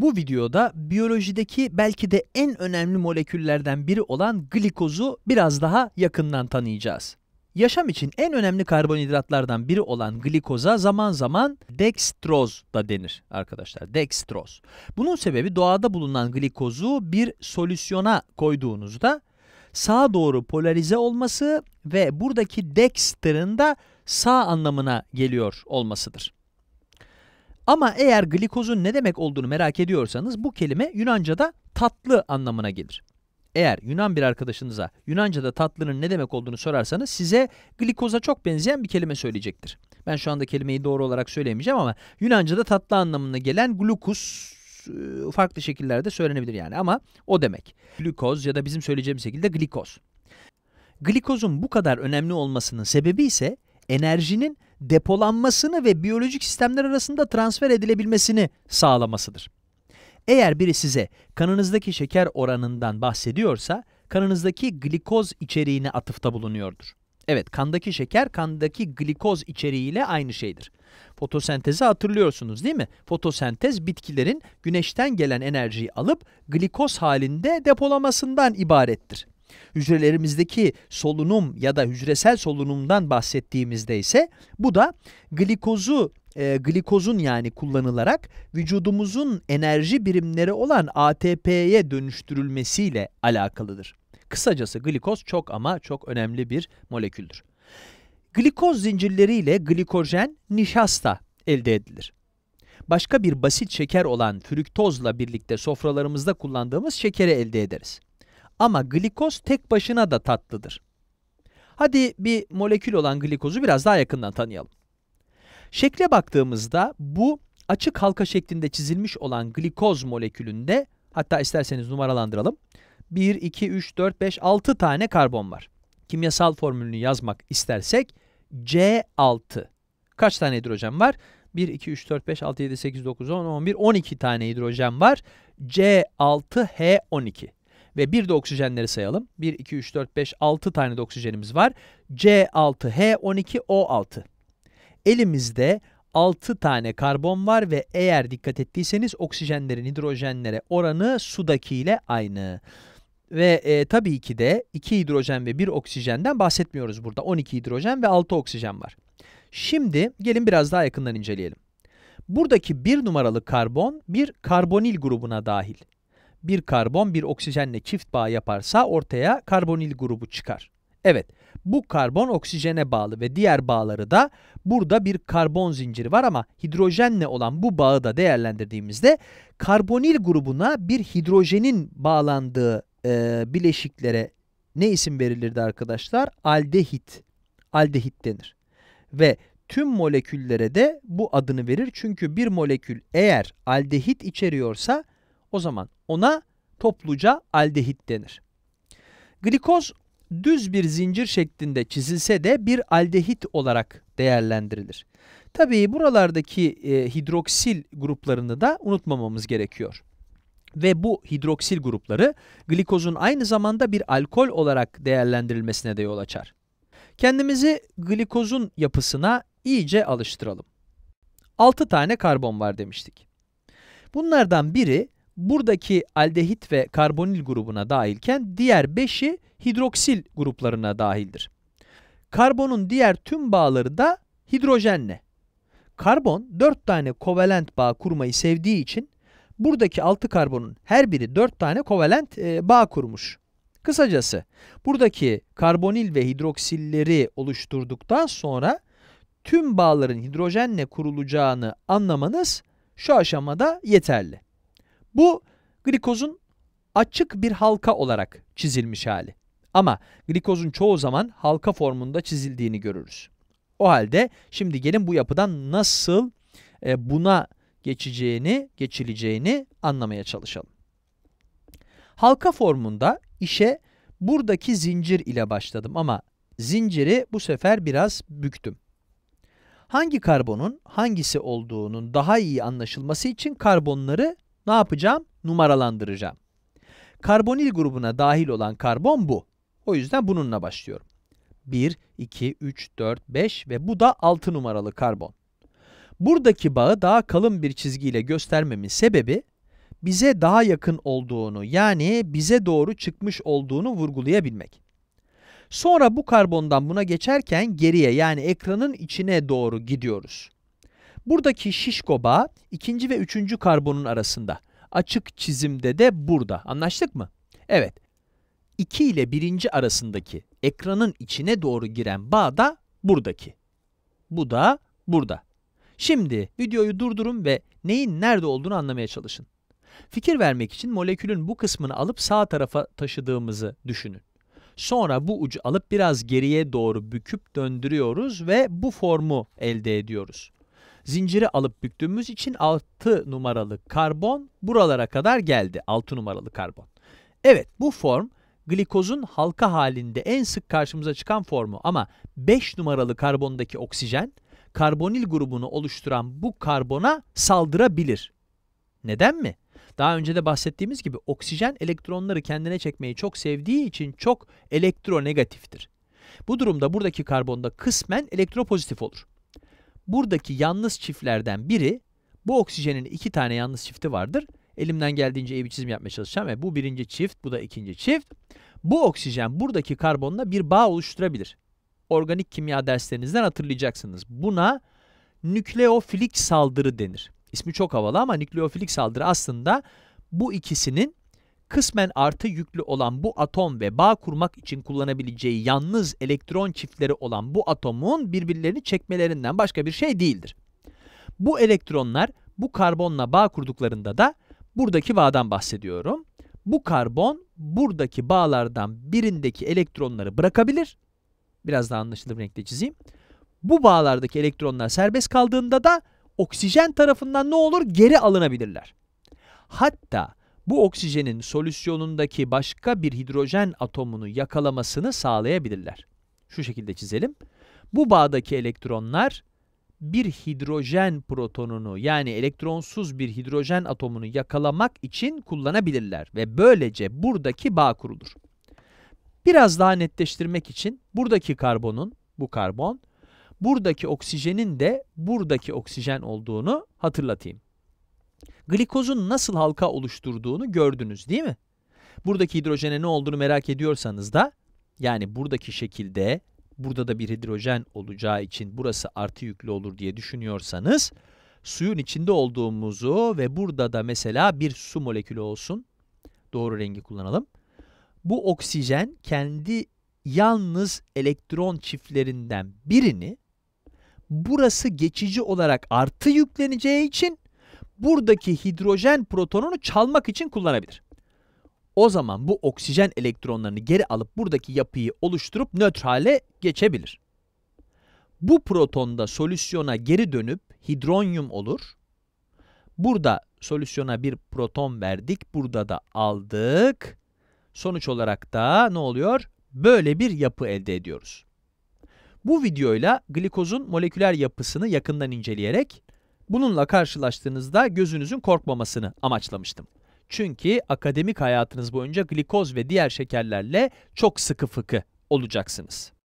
Bu videoda biyolojideki belki de en önemli moleküllerden biri olan glikozu biraz daha yakından tanıyacağız. Yaşam için en önemli karbonhidratlardan biri olan glikoza zaman zaman dekstroz da denir arkadaşlar. Dekstroz. Bunun sebebi doğada bulunan glikozu bir solüsyona koyduğunuzda sağa doğru polarize olması ve buradaki dextrin de sağ anlamına geliyor olmasıdır. Ama eğer glikozun ne demek olduğunu merak ediyorsanız bu kelime Yunanca'da tatlı anlamına gelir. Eğer Yunan bir arkadaşınıza Yunanca'da tatlının ne demek olduğunu sorarsanız size glikoza çok benzeyen bir kelime söyleyecektir. Ben şu anda kelimeyi doğru olarak söylemeyeceğim ama Yunanca'da tatlı anlamına gelen glukus e, farklı şekillerde söylenebilir yani ama o demek. Glukoz ya da bizim söyleyeceğimiz şekilde glikoz. Glikozun bu kadar önemli olmasının sebebi ise enerjinin depolanmasını ve biyolojik sistemler arasında transfer edilebilmesini sağlamasıdır. Eğer biri size kanınızdaki şeker oranından bahsediyorsa, kanınızdaki glikoz içeriğine atıfta bulunuyordur. Evet, kandaki şeker kandaki glikoz içeriğiyle aynı şeydir. Fotosentezi hatırlıyorsunuz değil mi? Fotosentez bitkilerin güneşten gelen enerjiyi alıp glikoz halinde depolamasından ibarettir. Hücrelerimizdeki solunum ya da hücresel solunumdan bahsettiğimizde ise bu da glikozu e, glikozun yani kullanılarak vücudumuzun enerji birimleri olan ATP'ye dönüştürülmesiyle alakalıdır. Kısacası glikoz çok ama çok önemli bir moleküldür. Glikoz zincirleriyle glikojen, nişasta elde edilir. Başka bir basit şeker olan fruktozla birlikte sofralarımızda kullandığımız şekeri elde ederiz. Ama glikoz tek başına da tatlıdır. Hadi bir molekül olan glikozu biraz daha yakından tanıyalım. Şekle baktığımızda bu açık halka şeklinde çizilmiş olan glikoz molekülünde hatta isterseniz numaralandıralım. 1, 2, 3, 4, 5, 6 tane karbon var. Kimyasal formülünü yazmak istersek C6. Kaç tane hidrojen var? 1, 2, 3, 4, 5, 6, 7, 8, 9, 10, 11, 12 tane hidrojen var. C6H12 ve bir de oksijenleri sayalım. 1, 2, 3, 4, 5, 6 tane de oksijenimiz var. C6H12O6. Elimizde 6 tane karbon var ve eğer dikkat ettiyseniz oksijenlerin hidrojenlere oranı sudakiyle aynı. Ve e, tabii ki de 2 hidrojen ve 1 oksijenden bahsetmiyoruz burada. 12 hidrojen ve 6 oksijen var. Şimdi gelin biraz daha yakından inceleyelim. Buradaki 1 numaralı karbon bir karbonil grubuna dahil bir karbon bir oksijenle çift bağ yaparsa ortaya karbonil grubu çıkar. Evet, bu karbon oksijene bağlı ve diğer bağları da burada bir karbon zinciri var ama hidrojenle olan bu bağı da değerlendirdiğimizde karbonil grubuna bir hidrojenin bağlandığı e, bileşiklere ne isim verilirdi arkadaşlar? Aldehit. Aldehit denir. Ve tüm moleküllere de bu adını verir. Çünkü bir molekül eğer aldehit içeriyorsa o zaman ona topluca aldehit denir. Glikoz düz bir zincir şeklinde çizilse de bir aldehit olarak değerlendirilir. Tabii buralardaki e, hidroksil gruplarını da unutmamamız gerekiyor. Ve bu hidroksil grupları glikozun aynı zamanda bir alkol olarak değerlendirilmesine de yol açar. Kendimizi glikozun yapısına iyice alıştıralım. 6 tane karbon var demiştik. Bunlardan biri buradaki aldehit ve karbonil grubuna dahilken diğer 5'i hidroksil gruplarına dahildir. Karbonun diğer tüm bağları da hidrojenle. Karbon 4 tane kovalent bağ kurmayı sevdiği için buradaki 6 karbonun her biri 4 tane kovalent e, bağ kurmuş. Kısacası buradaki karbonil ve hidroksilleri oluşturduktan sonra tüm bağların hidrojenle kurulacağını anlamanız şu aşamada yeterli. Bu glikozun açık bir halka olarak çizilmiş hali. Ama glikozun çoğu zaman halka formunda çizildiğini görürüz. O halde şimdi gelin bu yapıdan nasıl e, buna geçeceğini, geçileceğini anlamaya çalışalım. Halka formunda işe buradaki zincir ile başladım ama zinciri bu sefer biraz büktüm. Hangi karbonun hangisi olduğunun daha iyi anlaşılması için karbonları ne yapacağım? Numaralandıracağım. Karbonil grubuna dahil olan karbon bu. O yüzden bununla başlıyorum. 1, 2, 3, 4, 5 ve bu da 6 numaralı karbon. Buradaki bağı daha kalın bir çizgiyle göstermemin sebebi, bize daha yakın olduğunu yani bize doğru çıkmış olduğunu vurgulayabilmek. Sonra bu karbondan buna geçerken geriye yani ekranın içine doğru gidiyoruz. Buradaki şişko bağ ikinci ve üçüncü karbonun arasında. Açık çizimde de burada. Anlaştık mı? Evet. 2 ile birinci arasındaki ekranın içine doğru giren bağ da buradaki. Bu da burada. Şimdi videoyu durdurun ve neyin nerede olduğunu anlamaya çalışın. Fikir vermek için molekülün bu kısmını alıp sağ tarafa taşıdığımızı düşünün. Sonra bu ucu alıp biraz geriye doğru büküp döndürüyoruz ve bu formu elde ediyoruz zinciri alıp büktüğümüz için 6 numaralı karbon buralara kadar geldi. 6 numaralı karbon. Evet bu form glikozun halka halinde en sık karşımıza çıkan formu ama 5 numaralı karbondaki oksijen karbonil grubunu oluşturan bu karbona saldırabilir. Neden mi? Daha önce de bahsettiğimiz gibi oksijen elektronları kendine çekmeyi çok sevdiği için çok elektronegatiftir. Bu durumda buradaki karbonda kısmen elektropozitif olur buradaki yalnız çiftlerden biri bu oksijenin iki tane yalnız çifti vardır. Elimden geldiğince iyi bir çizim yapmaya çalışacağım ve bu birinci çift, bu da ikinci çift. Bu oksijen buradaki karbonla bir bağ oluşturabilir. Organik kimya derslerinizden hatırlayacaksınız. Buna nükleofilik saldırı denir. İsmi çok havalı ama nükleofilik saldırı aslında bu ikisinin kısmen artı yüklü olan bu atom ve bağ kurmak için kullanabileceği yalnız elektron çiftleri olan bu atomun birbirlerini çekmelerinden başka bir şey değildir. Bu elektronlar bu karbonla bağ kurduklarında da buradaki bağdan bahsediyorum. Bu karbon buradaki bağlardan birindeki elektronları bırakabilir. Biraz daha anlaşılır bir renkte çizeyim. Bu bağlardaki elektronlar serbest kaldığında da oksijen tarafından ne olur? Geri alınabilirler. Hatta bu oksijenin solüsyonundaki başka bir hidrojen atomunu yakalamasını sağlayabilirler. Şu şekilde çizelim. Bu bağdaki elektronlar bir hidrojen protonunu yani elektronsuz bir hidrojen atomunu yakalamak için kullanabilirler ve böylece buradaki bağ kurulur. Biraz daha netleştirmek için buradaki karbonun, bu karbon, buradaki oksijenin de buradaki oksijen olduğunu hatırlatayım glikozun nasıl halka oluşturduğunu gördünüz değil mi? Buradaki hidrojene ne olduğunu merak ediyorsanız da yani buradaki şekilde burada da bir hidrojen olacağı için burası artı yüklü olur diye düşünüyorsanız suyun içinde olduğumuzu ve burada da mesela bir su molekülü olsun. Doğru rengi kullanalım. Bu oksijen kendi yalnız elektron çiftlerinden birini burası geçici olarak artı yükleneceği için buradaki hidrojen protonunu çalmak için kullanabilir. O zaman bu oksijen elektronlarını geri alıp buradaki yapıyı oluşturup nötr hale geçebilir. Bu proton da solüsyona geri dönüp hidronyum olur. Burada solüsyona bir proton verdik. Burada da aldık. Sonuç olarak da ne oluyor? Böyle bir yapı elde ediyoruz. Bu videoyla glikozun moleküler yapısını yakından inceleyerek Bununla karşılaştığınızda gözünüzün korkmamasını amaçlamıştım. Çünkü akademik hayatınız boyunca glikoz ve diğer şekerlerle çok sıkı fıkı olacaksınız.